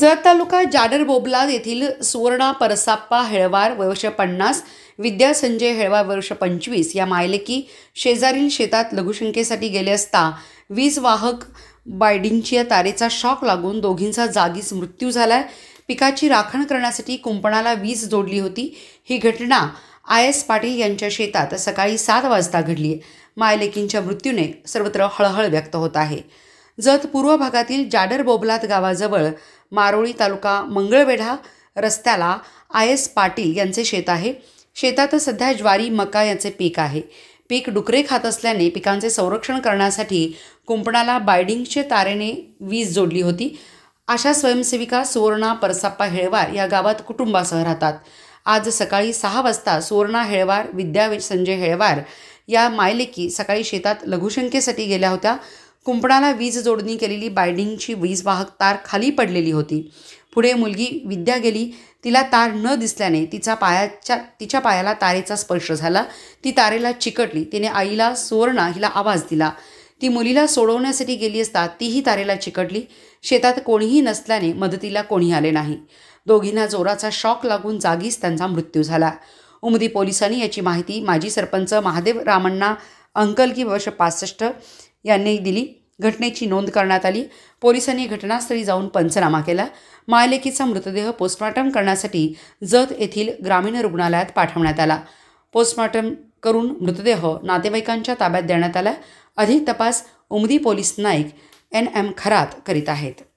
जत तालुका जाडर बोबला येथील सुवर्णा परसाप्पा हेळवार वर्ष पन्नास विद्या संजय हेळवार वर्ष पंचवीस या मायलेकी शेजारील शेतात लघुशंकेसाठी गेले असता वीज वाहक बायडिंगच्या तारेचा शॉक लागून दोघींचा जागीच मृत्यू झाला आहे पिकाची राखण करण्यासाठी कुंपणाला वीज जोडली होती ही घटना आय एस पाटील यांच्या शेतात सकाळी सात वाजता घडली मायलेकींच्या मृत्यूने सर्वत्र हळहळ व्यक्त होत आहे जत पूर्व भागातील जाडर बोबलात गावाजवळ मारोळी तालुका मंगळवेढा रस्त्याला आय एस पाटील यांचे शेत आहे शेतात सध्या ज्वारी मका यांचे पीक आहे पीक डुकरे खात असल्याने पिकांचे संरक्षण करण्यासाठी कुंपणाला बायडिंगचे तारेने वीज जोडली होती अशा स्वयंसेविका सुवर्णा परसाप्पा हेळवार या गावात कुटुंबासह राहतात आज सकाळी सहा वाजता सुवर्णा हेळवार विद्या संजय हेळवार या मायलेकी सकाळी शेतात लघुशंकेसाठी गेल्या होत्या कुंपणाला वीज जोडणी केलेली बायडिंगची वीजवाहक तार खाली पडलेली होती पुढे मुलगी विद्या गेली तिला तार न दिसल्याने तिचा पायाच्या तिच्या पायाला तारेचा स्पर्श झाला ती तारेला चिकटली तिने आईला सुवर्णा हिला आवाज दिला ती मुलीला सोडवण्यासाठी गेली असता तीही तारेला चिकटली शेतात कोणीही नसल्याने मदतीला कोणी आले नाही दोघींना जोराचा शॉक लागून जागीच त्यांचा मृत्यू झाला उमदी पोलिसांनी याची माहिती माजी सरपंच महादेव रामण्णा अंकल की वर्ष पासष्ट यांनी दिली घटनेची नोंद करण्यात आली पोलिसांनी घटनास्थळी जाऊन पंचनामा केला मायलेकीचा मृतदेह पोस्टमॉर्टम करण्यासाठी जत येथील ग्रामीण रुग्णालयात पाठवण्यात आला पोस्टमॉर्टम करून मृतदेह नातेवाईकांच्या ताब्यात देण्यात आला अधिक तपास उमदी police naik N M Kharat करीत आहेत